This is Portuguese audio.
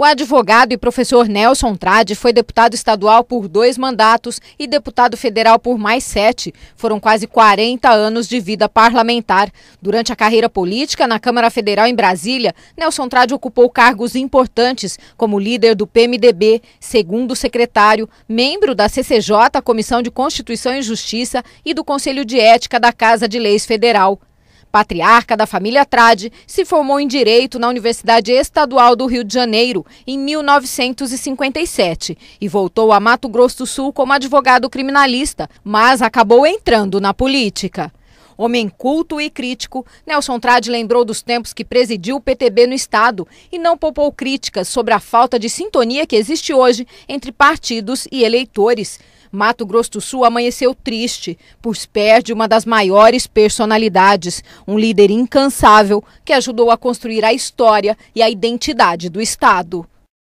O advogado e professor Nelson Trade foi deputado estadual por dois mandatos e deputado federal por mais sete. Foram quase 40 anos de vida parlamentar. Durante a carreira política na Câmara Federal em Brasília, Nelson Trade ocupou cargos importantes, como líder do PMDB, segundo secretário, membro da CCJ, Comissão de Constituição e Justiça, e do Conselho de Ética da Casa de Leis Federal. Patriarca da família Trade, se formou em Direito na Universidade Estadual do Rio de Janeiro em 1957 e voltou a Mato Grosso do Sul como advogado criminalista, mas acabou entrando na política. Homem culto e crítico, Nelson Trade lembrou dos tempos que presidiu o PTB no Estado e não poupou críticas sobre a falta de sintonia que existe hoje entre partidos e eleitores. Mato Grosso do Sul amanheceu triste, pois perde uma das maiores personalidades, um líder incansável que ajudou a construir a história e a identidade do Estado.